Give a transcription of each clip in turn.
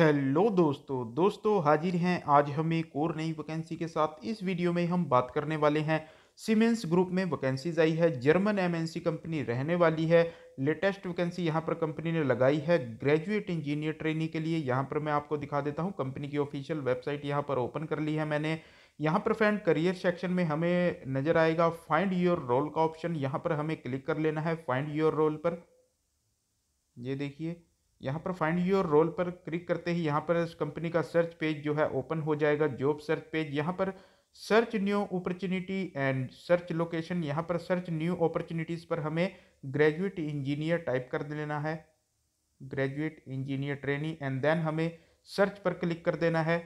hello दोस्तों दोस्तों हाजिर हैं आज हम एक और नई वैकेंसी के साथ इस वीडियो में हम बात करने वाले हैं सीमेंस ग्रुप में वैकेंसीज आई है जर्मन एमएनसी कंपनी रहने वाली है लेटेस्ट वैकेंसी यहाँ पर कंपनी ने लगाई है ग्रेजुएट इंजीनियर ट्रेनी के लिए यहाँ पर मैं आपको दिखा देता हूँ कंपनी की ऑफिशियल वेबसाइट यहाँ पर ओपन कर ली है मैंने यहाँ पर फ्रेंड करियर सेक्शन में हमें नज़र आएगा फाइंड योर रोल का ऑप्शन यहाँ पर हमें क्लिक कर लेना है फाइंड योर रोल पर ये देखिए यहाँ पर फाइंड योर रोल पर क्लिक करते ही यहाँ पर कंपनी का सर्च पेज जो है ओपन हो जाएगा जॉब सर्च पेज यहाँ पर search new opportunity and search location यहाँ पर सर्च न्यू अपॉर्चुनिटीज़ पर हमें ग्रेजुएट इंजीनियर टाइप कर देना है graduate engineer training and then हमें सर्च पर क्लिक कर देना है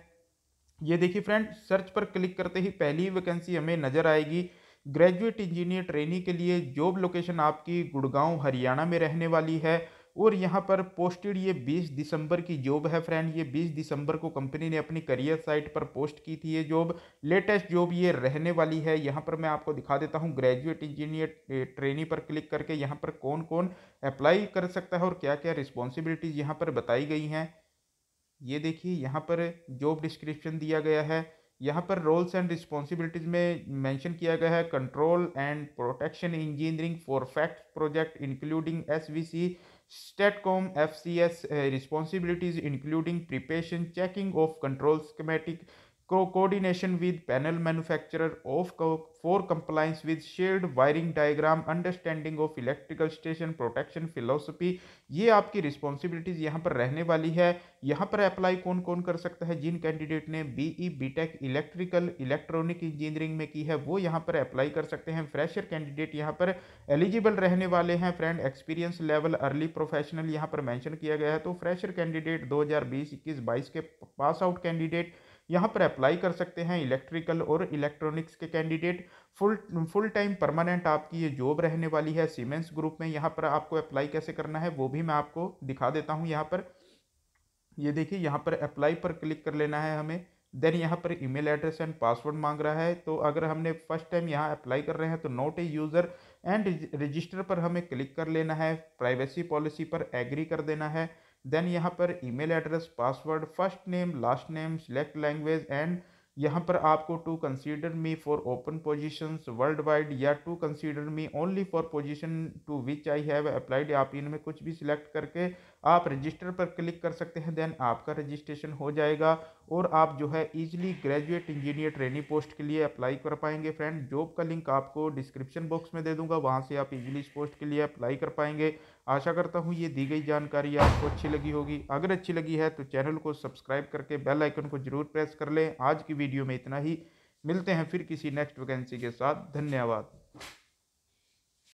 ये देखिए फ्रेंड सर्च पर क्लिक करते ही पहली वैकेंसी हमें नज़र आएगी ग्रेजुएट इंजीनियर ट्रेनिंग के लिए जॉब लोकेशन आपकी गुड़गांव हरियाणा में रहने वाली है और यहाँ पर पोस्टेड ये 20 दिसंबर की जॉब है फ्रेंड ये 20 दिसंबर को कंपनी ने अपनी करियर साइट पर पोस्ट की थी ये जॉब लेटेस्ट जॉब ये रहने वाली है यहाँ पर मैं आपको दिखा देता हूँ ग्रेजुएट इंजीनियर ट्रेनी पर क्लिक करके यहाँ पर कौन कौन अप्लाई कर सकता है और क्या क्या रिस्पॉन्सिबिलिटीज़ यहाँ पर बताई गई हैं ये देखिए यहाँ पर जॉब डिस्क्रिप्शन दिया गया है यहाँ पर रोल्स एंड रिस्पॉन्सिबिलिटीज़ में मेंशन किया गया है control and protection engineering for fact project including S V C STATCOM FCS uh, responsibilities including preparation, checking of control schematic, coordination with panel manufacturer of coke for compliance with shared wiring diagram understanding of electrical station protection philosophy ये आपकी responsibilities यहाँ पर रहने वाली है यहाँ पर apply कौन कौन कर सकता है जिन कैंडिडेट ने B tech electrical electronic engineering में की है वो यहाँ पर अप्लाई कर सकते हैं फ्रेशर कैंडिडेट यहाँ पर एलिजिबल रहने वाले हैं friend experience level early professional यहाँ पर मैंशन किया गया है तो फ्रेशर कैंडिडेट दो हज़ार बीस के पास आउट कैंडिडेट यहाँ पर अप्लाई कर सकते हैं इलेक्ट्रिकल और इलेक्ट्रॉनिक्स के candidate full full time permanent आपकी ये जॉब रहने वाली है सीमेंस ग्रुप में यहाँ पर आपको अप्लाई कैसे करना है वो भी मैं आपको दिखा देता हूँ यहाँ पर ये देखिए यहाँ पर अप्लाई पर क्लिक कर लेना है हमें देन यहाँ पर ईमेल एड्रेस एंड पासवर्ड मांग रहा है तो अगर हमने फर्स्ट टाइम यहाँ अप्लाई कर रहे हैं तो not a user and register पर हमें क्लिक कर लेना है प्राइवेसी पॉलिसी पर एग्री कर देना है देन यहाँ पर email address password first name last name select language and यहाँ पर आपको to consider me for open positions worldwide या to consider me only for position to which I have applied आप इनमें कुछ भी सिलेक्ट करके आप रजिस्टर पर क्लिक कर सकते हैं देन आपका रजिस्ट्रेशन हो जाएगा और आप जो है easily graduate engineer training post के लिए अप्लाई कर पाएंगे फ्रेंड जॉब का लिंक आपको डिस्क्रिप्शन बॉक्स में दे दूंगा वहाँ से आप इजीली इस पोस्ट के लिए अप्लाई कर पाएंगे आशा करता हूँ ये दी गई जानकारी आपको अच्छी लगी होगी अगर अच्छी लगी है तो चैनल को सब्सक्राइब करके बेल आइकन को जरूर प्रेस कर लें आज की वीडियो में इतना ही मिलते हैं फिर किसी नेक्स्ट वैकेंसी के साथ धन्यवाद